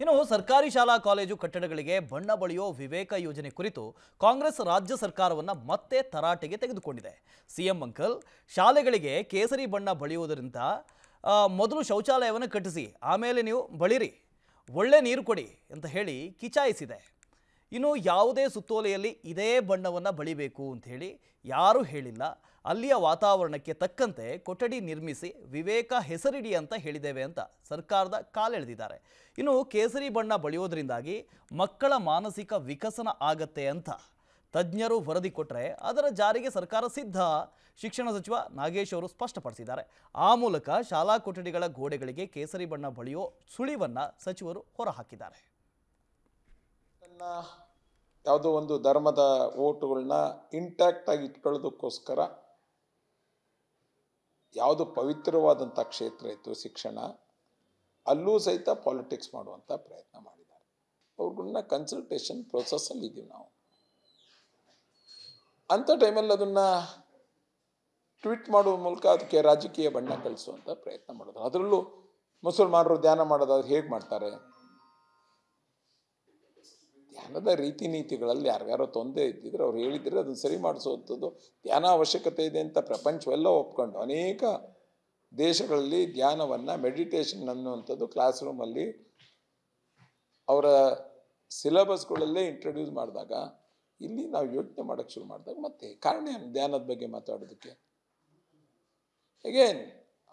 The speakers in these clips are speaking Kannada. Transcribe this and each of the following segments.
ಇನ್ನು ಸರ್ಕಾರಿ ಶಾಲಾ ಕಾಲೇಜು ಕಟ್ಟಡಗಳಿಗೆ ಬಣ್ಣ ಬಳಿಯೋ ವಿವೇಕ ಯೋಜನೆ ಕುರಿತು ಕಾಂಗ್ರೆಸ್ ರಾಜ್ಯ ಸರ್ಕಾರವನ್ನು ಮತ್ತೆ ತರಾಟೆಗೆ ತೆಗೆದುಕೊಂಡಿದೆ ಸಿಎಂ ಅಂಕಲ್ ಶಾಲೆಗಳಿಗೆ ಕೇಸರಿ ಬಣ್ಣ ಬಳಿಯುವುದರಿಂದ ಮೊದಲು ಶೌಚಾಲಯವನ್ನು ಕಟ್ಟಿಸಿ ಆಮೇಲೆ ನೀವು ಬಳಿರಿ ಒಳ್ಳೆ ನೀರು ಕೊಡಿ ಅಂತ ಹೇಳಿ ಕಿಚಾಯಿಸಿದೆ ಇನ್ನು ಯಾವುದೇ ಸುತ್ತೋಲೆಯಲ್ಲಿ ಇದೇ ಬಣ್ಣವನ್ನು ಬಳಿಬೇಕು ಅಂಥೇಳಿ ಯಾರೂ ಹೇಳಿಲ್ಲ ಅಲ್ಲಿಯ ವಾತಾವರಣಕ್ಕೆ ತಕ್ಕಂತೆ ಕೊಠಡಿ ನಿರ್ಮಿಸಿ ವಿವೇಕ ಹೆಸರಿಡಿ ಅಂತ ಹೇಳಿದ್ದೇವೆ ಅಂತ ಸರ್ಕಾರದ ಕಾಲೆಳೆದಿದ್ದಾರೆ ಇನ್ನು ಕೇಸರಿ ಬಣ್ಣ ಬಳಿಯೋದ್ರಿಂದಾಗಿ ಮಕ್ಕಳ ಮಾನಸಿಕ ವಿಕಸನ ಆಗತ್ತೆ ಅಂತ ತಜ್ಞರು ವರದಿ ಕೊಟ್ಟರೆ ಅದರ ಜಾರಿಗೆ ಸರ್ಕಾರ ಸಿದ್ಧ ಶಿಕ್ಷಣ ಸಚಿವ ನಾಗೇಶ್ ಅವರು ಸ್ಪಷ್ಟಪಡಿಸಿದ್ದಾರೆ ಆ ಮೂಲಕ ಶಾಲಾ ಕೊಠಡಿಗಳ ಗೋಡೆಗಳಿಗೆ ಕೇಸರಿ ಬಣ್ಣ ಬಳಿಯೋ ಸುಳಿವನ್ನು ಸಚಿವರು ಹೊರಹಾಕಿದ್ದಾರೆ ಅದನ್ನ ಯಾವುದೋ ಒಂದು ಧರ್ಮದ ಓಟುಗಳನ್ನ ಇಂಟ್ಯಾಕ್ಟ್ ಆಗಿ ಇಟ್ಕೊಳ್ಳೋದಕ್ಕೋಸ್ಕರ ಯಾವುದು ಪವಿತ್ರವಾದಂಥ ಕ್ಷೇತ್ರ ಇತ್ತು ಶಿಕ್ಷಣ ಅಲ್ಲೂ ಸಹಿತ ಪಾಲಿಟಿಕ್ಸ್ ಮಾಡುವಂಥ ಪ್ರಯತ್ನ ಮಾಡಿದ್ದಾರೆ ಅವ್ರನ್ನ ಕನ್ಸಲ್ಟೇಷನ್ ಪ್ರೊಸೆಸ್ಸಲ್ಲಿ ಇದ್ದೀವಿ ನಾವು ಅಂಥ ಟೈಮಲ್ಲಿ ಅದನ್ನು ಟ್ವೀಟ್ ಮಾಡುವ ಮೂಲಕ ಅದಕ್ಕೆ ರಾಜಕೀಯ ಬಣ್ಣ ಕಳಿಸುವಂಥ ಪ್ರಯತ್ನ ಮಾಡೋದು ಅದರಲ್ಲೂ ಮುಸಲ್ಮಾನರು ಧ್ಯಾನ ಮಾಡೋದಾದ್ರೆ ಹೇಗೆ ಮಾಡ್ತಾರೆ ಧ್ಯಾನದ ರೀತಿ ನೀತಿಗಳಲ್ಲಿ ಯಾರ್ಯಾರೋ ತೊಂದರೆ ಇದ್ದಿದ್ರೆ ಅವ್ರು ಹೇಳಿದರೆ ಅದನ್ನು ಸರಿ ಮಾಡಿಸುವಂಥದ್ದು ಧ್ಯಾನ ಅವಶ್ಯಕತೆ ಇದೆ ಅಂತ ಪ್ರಪಂಚವೆಲ್ಲ ಒಪ್ಕೊಂಡು ಅನೇಕ ದೇಶಗಳಲ್ಲಿ ಧ್ಯಾನವನ್ನು ಮೆಡಿಟೇಷನ್ ಅನ್ನುವಂಥದ್ದು ಕ್ಲಾಸ್ ರೂಮಲ್ಲಿ ಅವರ ಸಿಲೆಬಸ್ಗಳಲ್ಲೇ ಇಂಟ್ರೊಡ್ಯೂಸ್ ಮಾಡಿದಾಗ ಇಲ್ಲಿ ನಾವು ಯೋಚನೆ ಮಾಡೋಕ್ಕೆ ಶುರು ಮಾಡಿದಾಗ ಮತ್ತೆ ಕಾರಣ ಏನು ಧ್ಯಾನದ ಬಗ್ಗೆ ಮಾತಾಡೋದಕ್ಕೆ ಅಗೇನ್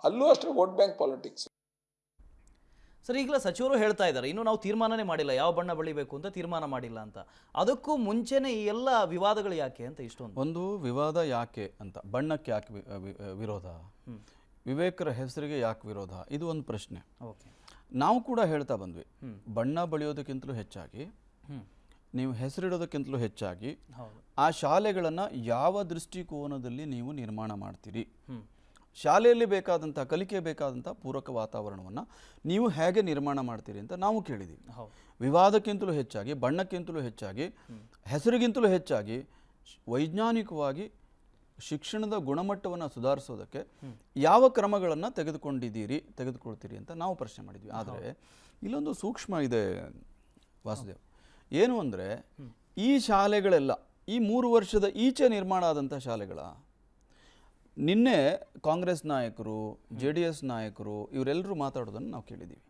ಅಲ್ಲೂ ಅಷ್ಟೇ ವೋಟ್ ಬ್ಯಾಂಕ್ ಪಾಲಿಟಿಕ್ಸ್ ಸರ್ ಈಗಲೇ ಸಚಿವರು ಹೇಳ್ತಾ ಇದ್ದಾರೆ ಇನ್ನೂ ನಾವು ತೀರ್ಮಾನನೇ ಮಾಡಿಲ್ಲ ಯಾವ ಬಣ್ಣ ಬಳಿಬೇಕು ಅಂತ ತೀರ್ಮಾನ ಮಾಡಿಲ್ಲ ಅಂತ ಅದಕ್ಕೂ ಮುಂಚೆನೇ ಈ ಎಲ್ಲ ವಿವಾದಗಳು ಯಾಕೆ ಅಂತ ಇಷ್ಟೊಂದು ಒಂದು ವಿವಾದ ಯಾಕೆ ಅಂತ ಬಣ್ಣಕ್ಕೆ ಯಾಕೆ ವಿರೋಧ ವಿವೇಕರ ಹೆಸರಿಗೆ ಯಾಕೆ ವಿರೋಧ ಇದು ಒಂದು ಪ್ರಶ್ನೆ ಓಕೆ ನಾವು ಕೂಡ ಹೇಳ್ತಾ ಬಂದ್ವಿ ಬಣ್ಣ ಬಳಿಯೋದಕ್ಕಿಂತಲೂ ಹೆಚ್ಚಾಗಿ ನೀವು ಹೆಸರಿಡೋದಕ್ಕಿಂತಲೂ ಹೆಚ್ಚಾಗಿ ಆ ಶಾಲೆಗಳನ್ನು ಯಾವ ದೃಷ್ಟಿಕೋನದಲ್ಲಿ ನೀವು ನಿರ್ಮಾಣ ಮಾಡ್ತೀರಿ ಶಾಲೆಯಲ್ಲಿ ಬೇಕಾದಂಥ ಕಲಿಕೆ ಬೇಕಾದಂಥ ಪೂರಕ ವಾತಾವರಣವನ್ನು ನೀವು ಹೇಗೆ ನಿರ್ಮಾಣ ಮಾಡ್ತೀರಿ ಅಂತ ನಾವು ಕೇಳಿದ್ದೀವಿ ವಿವಾದಕ್ಕಿಂತಲೂ ಹೆಚ್ಚಾಗಿ ಬಣ್ಣಕ್ಕಿಂತಲೂ ಹೆಚ್ಚಾಗಿ ಹೆಸರಿಗಿಂತಲೂ ಹೆಚ್ಚಾಗಿ ವೈಜ್ಞಾನಿಕವಾಗಿ ಶಿಕ್ಷಣದ ಗುಣಮಟ್ಟವನ್ನು ಸುಧಾರಿಸೋದಕ್ಕೆ ಯಾವ ಕ್ರಮಗಳನ್ನು ತೆಗೆದುಕೊಂಡಿದ್ದೀರಿ ತೆಗೆದುಕೊಳ್ತೀರಿ ಅಂತ ನಾವು ಪ್ರಶ್ನೆ ಮಾಡಿದ್ವಿ ಆದರೆ ಇಲ್ಲೊಂದು ಸೂಕ್ಷ್ಮ ಇದೆ ವಾಸುದೇವ್ ಏನು ಅಂದರೆ ಈ ಶಾಲೆಗಳೆಲ್ಲ ಈ ಮೂರು ವರ್ಷದ ಈಚೆ ನಿರ್ಮಾಣ ಆದಂಥ ಶಾಲೆಗಳ ನಿನ್ನೆ ಕಾಂಗ್ರೆಸ್ ನಾಯಕರು ಜೆ ಡಿ ಎಸ್ ನಾಯಕರು ಇವರೆಲ್ಲರೂ ಮಾತಾಡೋದನ್ನು ನಾವು ಕೇಳಿದ್ದೀವಿ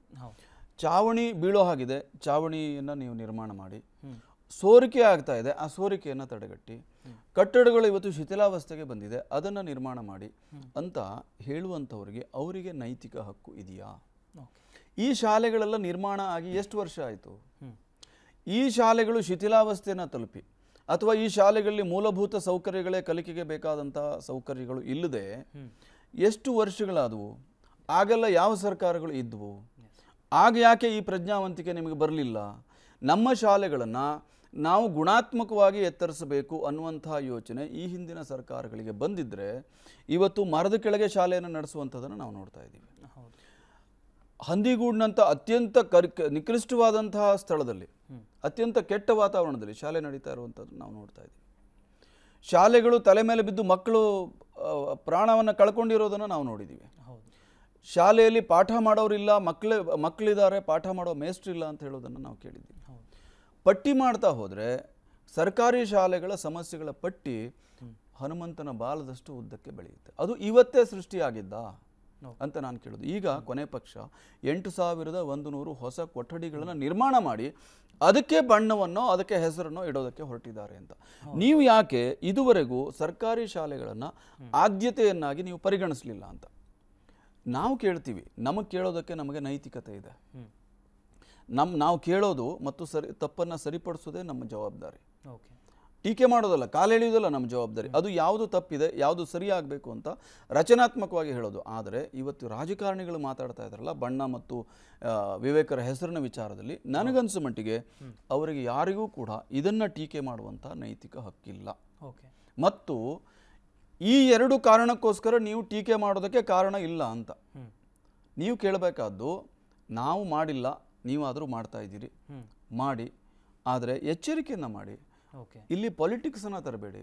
ಚಾವಣಿ ಬೀಳೋ ಹಾಗಿದೆ ಚಾವಣಿಯನ್ನು ನೀವು ನಿರ್ಮಾಣ ಮಾಡಿ ಸೋರಿಕೆ ಆಗ್ತಾ ಇದೆ ಆ ಸೋರಿಕೆಯನ್ನು ತಡೆಗಟ್ಟಿ ಕಟ್ಟಡಗಳು ಇವತ್ತು ಶಿಥಿಲಾವಸ್ಥೆಗೆ ಬಂದಿದೆ ಅದನ್ನು ನಿರ್ಮಾಣ ಮಾಡಿ ಅಂತ ಹೇಳುವಂಥವ್ರಿಗೆ ಅವರಿಗೆ ನೈತಿಕ ಹಕ್ಕು ಇದೆಯಾ ಈ ಶಾಲೆಗಳೆಲ್ಲ ನಿರ್ಮಾಣ ಆಗಿ ಎಷ್ಟು ವರ್ಷ ಆಯಿತು ಈ ಶಾಲೆಗಳು ಶಿಥಿಲಾವಸ್ಥೆಯನ್ನು ತಲುಪಿ ಅಥವಾ ಈ ಶಾಲೆಗಳಲ್ಲಿ ಮೂಲಭೂತ ಸೌಕರ್ಯಗಳೇ ಕಲಿಕೆಗೆ ಬೇಕಾದಂಥ ಸೌಕರ್ಯಗಳು ಇಲ್ಲದೆ ಎಷ್ಟು ವರ್ಷಗಳಾದವು ಆಗೆಲ್ಲ ಯಾವ ಸರ್ಕಾರಗಳು ಇದ್ವು ಆಗ ಯಾಕೆ ಈ ಪ್ರಜ್ಞಾವಂತಿಕೆ ನಿಮಗೆ ಬರಲಿಲ್ಲ ನಮ್ಮ ಶಾಲೆಗಳನ್ನು ನಾವು ಗುಣಾತ್ಮಕವಾಗಿ ಎತ್ತರಿಸಬೇಕು ಅನ್ನುವಂಥ ಯೋಚನೆ ಈ ಹಿಂದಿನ ಸರ್ಕಾರಗಳಿಗೆ ಬಂದಿದ್ದರೆ ಇವತ್ತು ಮರದ ಕೆಳಗೆ ಶಾಲೆಯನ್ನು ನಡೆಸುವಂಥದ್ದನ್ನು ನಾವು ನೋಡ್ತಾ ಇದ್ದೀವಿ ಹಂದಿಗೂಡಿನಂಥ ಅತ್ಯಂತ ಕರ್ ನಿಕೃಷ್ಟವಾದಂತಹ ಸ್ಥಳದಲ್ಲಿ ಅತ್ಯಂತ ಕೆಟ್ಟ ವಾತಾವರಣದಲ್ಲಿ ಶಾಲೆ ನಡೀತಾ ಇರುವಂಥದ್ದು ನಾವು ನೋಡ್ತಾ ಇದ್ದೀವಿ ಶಾಲೆಗಳು ತಲೆ ಮೇಲೆ ಬಿದ್ದು ಮಕ್ಕಳು ಪ್ರಾಣವನ್ನು ಕಳ್ಕೊಂಡಿರೋದನ್ನು ನಾವು ನೋಡಿದ್ದೀವಿ ಶಾಲೆಯಲ್ಲಿ ಪಾಠ ಮಾಡೋರಿಲ್ಲ ಮಕ್ಕಳೇ ಮಕ್ಕಳಿದ್ದಾರೆ ಪಾಠ ಮಾಡೋ ಇಲ್ಲ ಅಂತ ಹೇಳೋದನ್ನು ನಾವು ಕೇಳಿದ್ದೀವಿ ಪಟ್ಟಿ ಮಾಡ್ತಾ ಹೋದರೆ ಸರ್ಕಾರಿ ಶಾಲೆಗಳ ಸಮಸ್ಯೆಗಳ ಪಟ್ಟಿ ಹನುಮಂತನ ಬಾಲದಷ್ಟು ಉದ್ದಕ್ಕೆ ಬೆಳೆಯುತ್ತೆ ಅದು ಇವತ್ತೇ ಸೃಷ್ಟಿಯಾಗಿದ್ದ ಅಂತ ನಾನು ಕೇಳೋದು ಈಗ ಕೊನೆ ಪಕ್ಷ ಎಂಟು ಸಾವಿರದ ಒಂದು ನೂರು ಹೊಸ ಕೊಠಡಿಗಳನ್ನು ನಿರ್ಮಾಣ ಮಾಡಿ ಅದಕ್ಕೆ ಬಣ್ಣವನ್ನು ಅದಕ್ಕೆ ಹೆಸರನ್ನು ಇಡೋದಕ್ಕೆ ಹೊರಟಿದ್ದಾರೆ ಅಂತ ನೀವು ಯಾಕೆ ಇದುವರೆಗೂ ಸರ್ಕಾರಿ ಶಾಲೆಗಳನ್ನು ಆದ್ಯತೆಯನ್ನಾಗಿ ನೀವು ಪರಿಗಣಿಸಲಿಲ್ಲ ಅಂತ ನಾವು ಕೇಳ್ತೀವಿ ನಮಗೆ ಕೇಳೋದಕ್ಕೆ ನಮಗೆ ನೈತಿಕತೆ ಇದೆ ನಮ್ಮ ನಾವು ಕೇಳೋದು ಮತ್ತು ಸರಿ ತಪ್ಪನ್ನು ಸರಿಪಡಿಸೋದೇ ನಮ್ಮ ಜವಾಬ್ದಾರಿ ಓಕೆ ಟೀಕೆ ಮಾಡೋದಲ್ಲ ಕಾಲೆಳೆಯೋದಲ್ಲ ನಮ್ಮ ಜವಾಬ್ದಾರಿ ಅದು ಯಾವುದು ತಪ್ಪಿದೆ ಯಾವುದು ಸರಿಯಾಗಬೇಕು ಅಂತ ರಚನಾತ್ಮಕವಾಗಿ ಹೇಳೋದು ಆದರೆ ಇವತ್ತು ರಾಜಕಾರಣಿಗಳು ಮಾತಾಡ್ತಾ ಇದ್ದಾರಲ್ಲ ಬಣ್ಣ ಮತ್ತು ವಿವೇಕರ ಹೆಸರಿನ ವಿಚಾರದಲ್ಲಿ ನನಗನ್ಸು ಮಟ್ಟಿಗೆ ಅವರಿಗೆ ಯಾರಿಗೂ ಕೂಡ ಇದನ್ನು ಟೀಕೆ ಮಾಡುವಂಥ ನೈತಿಕ ಹಕ್ಕಿಲ್ಲ ಓಕೆ ಮತ್ತು ಈ ಎರಡು ಕಾರಣಕ್ಕೋಸ್ಕರ ನೀವು ಟೀಕೆ ಮಾಡೋದಕ್ಕೆ ಕಾರಣ ಇಲ್ಲ ಅಂತ ನೀವು ಕೇಳಬೇಕಾದ್ದು ನಾವು ಮಾಡಿಲ್ಲ ನೀವಾದರೂ ಮಾಡ್ತಾ ಇದ್ದೀರಿ ಮಾಡಿ ಆದರೆ ಎಚ್ಚರಿಕೆಯನ್ನು ಮಾಡಿ ಇಲ್ಲಿ ಅನ್ನ ತರಬೇಡಿ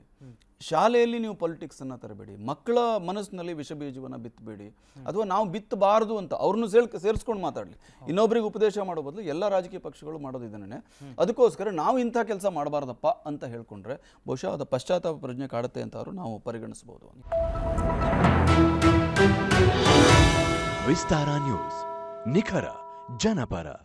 ಶಾಲೆಯಲ್ಲಿ ನೀವು ಅನ್ನ ತರಬೇಡಿ ಮಕ್ಕಳ ಮನಸ್ಸಿನಲ್ಲಿ ವಿಷ ಬೀಜವನ್ನ ಬಿತ್ತಬೇಡಿ ಅಥವಾ ನಾವು ಬಿತ್ತಬಾರದು ಅಂತ ಅವ್ರನ್ನೂ ಸೇರ್ ಸೇರಿಸ್ಕೊಂಡು ಮಾತಾಡಲಿ ಇನ್ನೊಬ್ರಿಗೆ ಉಪದೇಶ ಮಾಡೋ ಬದಲು ಎಲ್ಲ ರಾಜಕೀಯ ಪಕ್ಷಗಳು ಮಾಡೋದು ಇದನ್ನೇ ಅದಕ್ಕೋಸ್ಕರ ನಾವು ಇಂಥ ಕೆಲಸ ಮಾಡಬಾರ್ದಪ್ಪ ಅಂತ ಹೇಳ್ಕೊಂಡ್ರೆ ಬಹುಶಃ ಅದ ಪಶ್ಚಾತ್ತಾಪ ಪ್ರಜ್ಞೆ ಕಾಡುತ್ತೆ ಅಂತ ಅವರು ನಾವು ಪರಿಗಣಿಸಬಹುದು ವಿಸ್ತಾರ ನ್ಯೂಸ್ ನಿಖರ ಜನಪರ